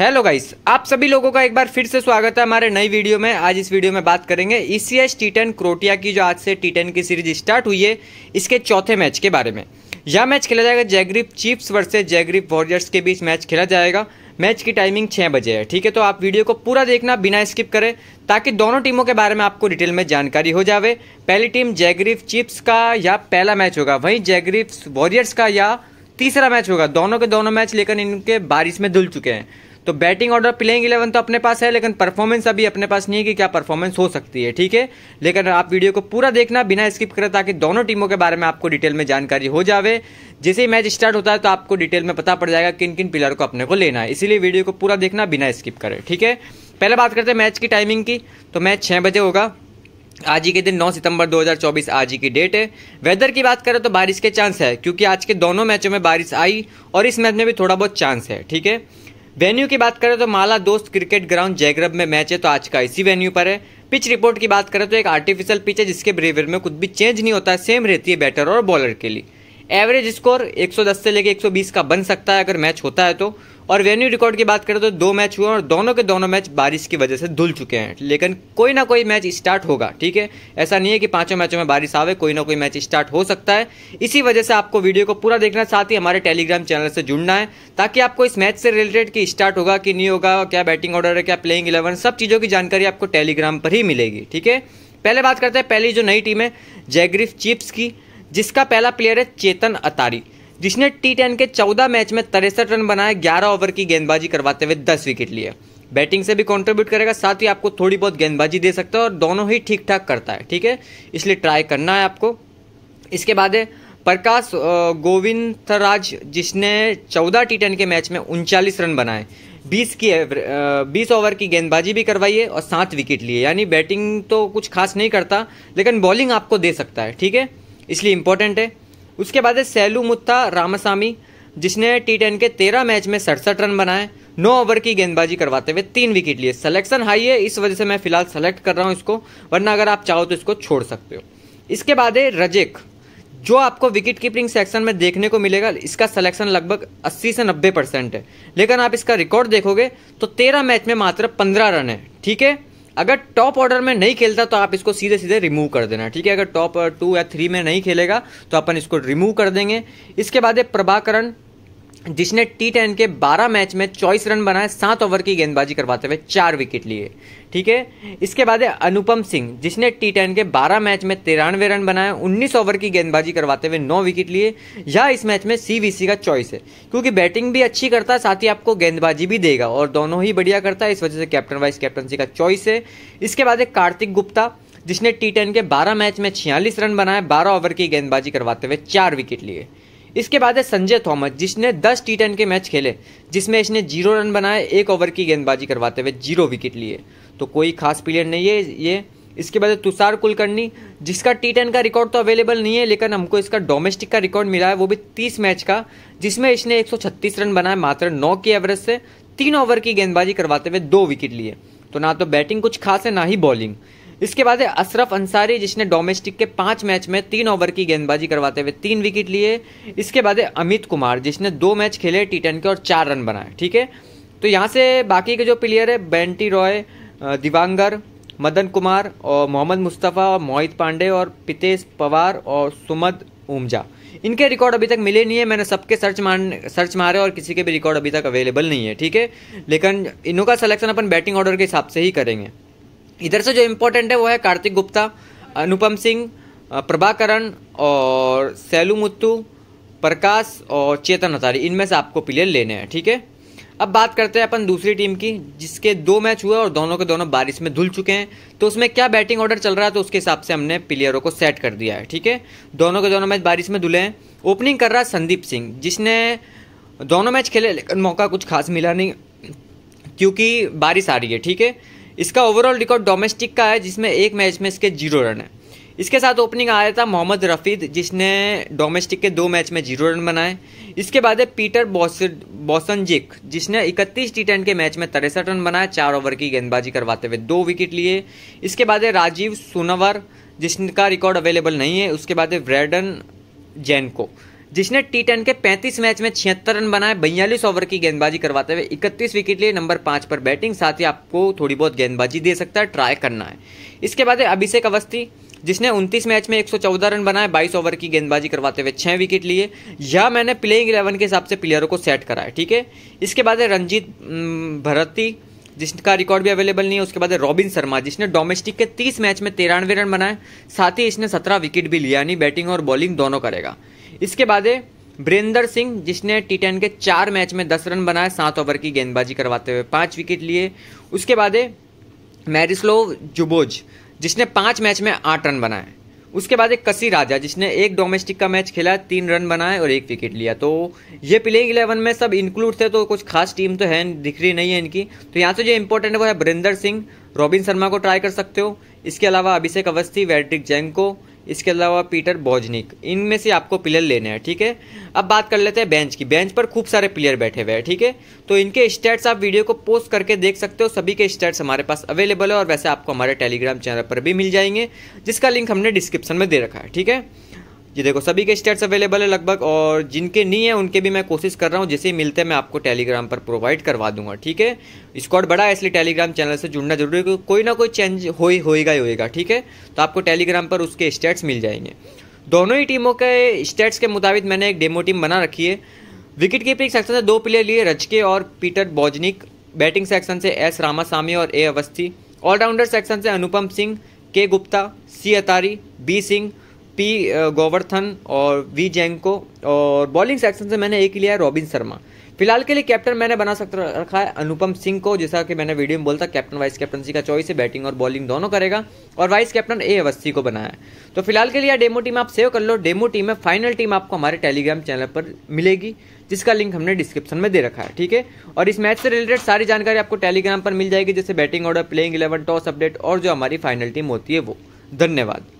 hello guys आप सभी लोगों का एक बार फिर से स्वागत है हमारे नई वीडियो में आज इस वीडियो में बात करेंगे E C S T ten Croatia की जो आज से टी टेन की सीरीज स्टार्ट हुई है इसके चौथे मैच के बारे में यह मैच खेला जाएगा Zagreb Chiefs versus Zagreb Warriors के बीच मैच खेला जाएगा मैच की टाइमिंग छः बजे है ठीक है तो आप वीडियो को पूरा देखना बिना स्किप करें ताकि दोनों टीमों के बारे में आपको डिटेल में जानकारी हो जावे पहली टीम जैग्रिफ चिप्स का या पहला मैच होगा वहीं जैग्रिफ वॉरियर्स का या तीसरा मैच होगा दोनों के दोनों मैच लेकर इनके बारिश में धुल चुके हैं तो बैटिंग ऑर्डर प्लेइंग इलेवन तो अपने पास है लेकिन परफॉर्मेंस अभी अपने पास नहीं है कि क्या परफॉर्मेंस हो सकती है ठीक है लेकिन आप वीडियो को पूरा देखना बिना स्किप करें ताकि दोनों टीमों के बारे में आपको डिटेल में जानकारी हो जावे जैसे ही मैच स्टार्ट होता है तो आपको डिटेल में पता पड़ जाएगा किन किन प्लेयर को अपने को लेना है इसीलिए वीडियो को पूरा देखना बिना स्किप करें ठीक है पहले बात करते हैं मैच की टाइमिंग की तो मैच छः बजे होगा आज ही के दिन 9 सितंबर 2024 आज ही की डेट है वेदर की बात करें तो बारिश के चांस है क्योंकि आज के दोनों मैचों में बारिश आई और इस मैच में भी थोड़ा बहुत चांस है ठीक है वेन्यू की बात करें तो माला दोस्त क्रिकेट ग्राउंड जयग्रब में मैच है तो आज का इसी वेन्यू पर है पिच रिपोर्ट की बात करें तो एक आर्टिफिशियल पिच है जिसके बिहेवियर में कुछ भी चेंज नहीं होता है सेम रहती है बैटर और बॉलर के लिए एवरेज स्कोर 110 से लेकर 120 का बन सकता है अगर मैच होता है तो और वेन्यू रिकॉर्ड की बात करें तो दो मैच हुए और दोनों के दोनों मैच बारिश की वजह से धुल चुके हैं लेकिन कोई ना कोई मैच स्टार्ट होगा ठीक है ऐसा नहीं है कि पांचों मैचों में बारिश आवे कोई ना कोई मैच स्टार्ट हो सकता है इसी वजह से आपको वीडियो को पूरा देखना साथ ही हमारे टेलीग्राम चैनल से जुड़ना है ताकि आपको इस मैच से रिलेटेड कि स्टार्ट होगा कि नहीं होगा क्या बैटिंग ऑर्डर है क्या प्लेइंग इलेवन सब चीज़ों की जानकारी आपको टेलीग्राम पर ही मिलेगी ठीक है पहले बात करते हैं पहली जो नई टीम है जैग्रिफ चिप्स की जिसका पहला प्लेयर है चेतन अतारी जिसने टी टेन के चौदह मैच में तिरसठ रन बनाए ग्यारह ओवर की गेंदबाजी करवाते हुए दस विकेट लिए बैटिंग से भी कंट्रीब्यूट करेगा साथ ही आपको थोड़ी बहुत गेंदबाजी दे सकता है और दोनों ही ठीक ठाक करता है ठीक है इसलिए ट्राई करना है आपको इसके बाद है प्रकाश गोविंदराज जिसने चौदह टी टेन के मैच में उनचालीस रन बनाए बीस की बीस ओवर की गेंदबाजी भी करवाई है और सात विकेट लिए यानी बैटिंग तो कुछ खास नहीं करता लेकिन बॉलिंग आपको दे सकता है ठीक है इसलिए इम्पोर्टेंट है उसके बाद है सैलू मुत्ता रामासामी जिसने टी टेन के तेरह मैच में सड़सठ रन बनाए नौ ओवर की गेंदबाजी करवाते हुए तीन विकेट लिए सिलेक्शन हाई है इस वजह से मैं फिलहाल सेलेक्ट कर रहा हूँ इसको वरना अगर आप चाहो तो इसको छोड़ सकते हो इसके बाद है रजेक जो आपको विकेट कीपिंग सेक्शन में देखने को मिलेगा इसका सिलेक्शन लगभग 80 से 90 परसेंट है लेकिन आप इसका रिकॉर्ड देखोगे तो 13 मैच में मात्र 15 रन है ठीक है अगर टॉप ऑर्डर में नहीं खेलता तो आप इसको सीधे सीधे रिमूव कर देना ठीक है अगर टॉप टू या थ्री में नहीं खेलेगा तो अपन इसको रिमूव कर देंगे इसके बाद प्रभाकरण जिसने टी टेन के 12 मैच में 24 रन बनाए सात ओवर की गेंदबाजी करवाते हुए चार विकेट लिए ठीक है इसके बाद है अनुपम सिंह जिसने टी टेन के 12 मैच में तिरानवे रन बनाए 19 ओवर की गेंदबाजी करवाते हुए नौ विकेट लिए या इस मैच में सीवीसी का चॉइस है क्योंकि बैटिंग भी अच्छी करता है साथ ही आपको गेंदबाजी भी देगा और दोनों ही बढ़िया करता है इस वजह से कैप्टन वाइस कैप्टनसी का चॉइस है इसके बाद है कार्तिक गुप्ता जिसने टी टेन के 12 मैच में 46 रन बनाए 12 ओवर की गेंदबाजी करवाते हुए चार विकेट लिए इसके बाद है संजय थॉमस जिसने दस टी टेन के मैच खेले जिसमें इसने जीरो रन बनाए एक ओवर की गेंदबाजी करवाते हुए जीरो विकेट लिए तो कोई खास प्लेयर नहीं है ये इसके बाद तुषार कुलकर्णी जिसका टी टेन का रिकॉर्ड तो अवेलेबल नहीं है लेकिन हमको इसका डोमेस्टिक का रिकॉर्ड मिला है वो भी तीस मैच का जिसमें इसने एक रन बनाए मात्र नौ की एवरेज से तीन ओवर की गेंदबाजी करवाते हुए दो विकेट लिए तो ना तो बैटिंग कुछ खास है ना ही बॉलिंग इसके बाद है अशरफ अंसारी जिसने डोमेस्टिक के पांच मैच में तीन ओवर की गेंदबाजी करवाते हुए तीन विकेट लिए इसके बाद है अमित कुमार जिसने दो मैच खेले टी के और चार रन बनाए ठीक है तो यहाँ से बाकी के जो प्लेयर है बेंटी रॉय दिवांगर मदन कुमार और मोहम्मद मुस्तफ़ा और मोहित पांडे और पितेश पवार और सुमद उमजा इनके रिकॉर्ड अभी तक मिले नहीं है मैंने सबके सर्च मार सर्च मारे और किसी के भी रिकॉर्ड अभी तक अवेलेबल नहीं है ठीक है लेकिन इनों का सिलेक्शन अपन बैटिंग ऑर्डर के हिसाब से ही करेंगे इधर से जो इम्पोर्टेंट है वो है कार्तिक गुप्ता अनुपम सिंह प्रभाकरण और सैलू मुत्तू प्रकाश और चेतन हतारी इनमें से आपको प्लेयर लेने हैं ठीक है अब बात करते हैं अपन दूसरी टीम की जिसके दो मैच हुए और दोनों के दोनों बारिश में धुल चुके हैं तो उसमें क्या बैटिंग ऑर्डर चल रहा है तो उसके हिसाब से हमने प्लेयरों को सेट कर दिया है ठीक है दोनों के दोनों मैच बारिश में धुले हैं ओपनिंग कर रहा है संदीप सिंह जिसने दोनों मैच खेले लेकिन मौका कुछ खास मिला नहीं क्योंकि बारिश आ रही है ठीक है इसका ओवरऑल रिकॉर्ड डोमेस्टिक का है जिसमें एक मैच में इसके जीरो रन है इसके साथ ओपनिंग आया था मोहम्मद रफीद जिसने डोमेस्टिक के दो मैच में जीरो रन बनाए इसके बाद है पीटर बॉसनजिक जिसने 31 टी के मैच में तिरसठ रन बनाए चार ओवर की गेंदबाजी करवाते हुए दो विकेट लिए इसके बाद है राजीव सोनावर जिसका रिकॉर्ड अवेलेबल नहीं है उसके बाद है ब्रैडन जैनको जिसने टी टेन के 35 मैच में छिहत्तर रन बनाए बयालीस ओवर की गेंदबाजी करवाते हुए 31 विकेट लिए नंबर पांच पर बैटिंग साथ ही आपको थोड़ी बहुत गेंदबाजी दे सकता है ट्राई करना है इसके बाद अभिषेक अवस्थी जिसने 29 मैच में 114 रन बनाए 22 ओवर की गेंदबाजी करवाते हुए छह विकेट लिए या मैंने प्लेइंग इलेवन के हिसाब से प्लेयरों को सेट करा है ठीक है इसके बाद है रंजीत भरती जिसका रिकॉर्ड भी अवेलेबल नहीं है उसके बाद है रॉबिन शर्मा जिसने डोमेस्टिक के 30 मैच में तिरानवे रन बनाए साथ ही इसने 17 विकेट भी लिया यानी बैटिंग और बॉलिंग दोनों करेगा इसके बाद है ब्रेंदर सिंह जिसने टी टेन के चार मैच में दस रन बनाए सात ओवर की गेंदबाजी करवाते हुए पाँच विकेट लिए उसके बाद है मैरिस्लो जुबोज जिसने पाँच मैच में आठ रन बनाए उसके बाद एक कसी राजा जिसने एक डोमेस्टिक का मैच खेला तीन रन बनाए और एक विकेट लिया तो ये प्लेइंग इलेवन में सब इंक्लूड थे तो कुछ खास टीम तो है दिख रही नहीं है इनकी तो यहाँ से जो इंपॉर्टेंट है वो है बरिंदर सिंह रॉबिन शर्मा को ट्राई कर सकते हो इसके अलावा अभिषेक अवस्थी वैड्रिक जैंग को इसके अलावा पीटर बोजनिक इनमें से आपको प्लेयर लेने हैं ठीक है अब बात कर लेते हैं बेंच की बेंच पर खूब सारे प्लेयर बैठे हुए हैं ठीक है तो इनके स्टेट्स आप वीडियो को पोस्ट करके देख सकते हो सभी के स्टेट्स हमारे पास अवेलेबल है और वैसे आपको हमारे टेलीग्राम चैनल पर भी मिल जाएंगे जिसका लिंक हमने डिस्क्रिप्शन में दे रखा है ठीक है जी देखो सभी के स्टेट्स अवेलेबल है लगभग और जिनके नहीं है उनके भी मैं कोशिश कर रहा हूँ जैसे ही मिलते हैं मैं आपको टेलीग्राम पर प्रोवाइड करवा दूंगा ठीक है स्क्वाड बड़ा है इसलिए टेलीग्राम चैनल से जुड़ना जरूरी है कोई ना कोई चेंज हो ही होएगा ही होएगा ठीक है तो आपको टेलीग्राम पर उसके स्टेट्स मिल जाएंगे दोनों ही टीमों के स्टेट्स के मुताबिक मैंने एक डेमो टीम बना रखी है विकेट कीपिंग सेक्शन से दो प्लेयर लिए रचके और पीटर बॉजनिक बैटिंग सेक्शन से एस रामासामी और ए अवस्थी ऑलराउंडर सेक्शन से Anupam Singh K Gupta C Atari B Singh P Govardhan और वी जेंको और बॉलिंग सेक्शन से मैंने एक लिया है रॉबिन शर्मा फिलहाल के लिए कैप्टन मैंने बना सकता रखा है अनुपम सिंह को जैसा कि मैंने वीडियो में बोला था कैप्टन वाइस कैप्टनसी का चॉइस है बैटिंग और बॉलिंग दोनों करेगा और वाइस कैप्टन ए अवस्थी को बनाया तो फिलहाल के लिए डेमो टीम आप सेव कर लो डेमो टीम में फाइनल टीम आपको हमारे टेलीग्राम चैनल पर मिलेगी जिसका लिंक हमने डिस्क्रिप्शन में दे रखा है ठीक है और इस मैच से रिलेटेड सारी जानकारी आपको टेलीग्राम पर मिल जाएगी जैसे batting order playing eleven toss update और जो हमारी फाइनल टीम होती है वो धन्यवाद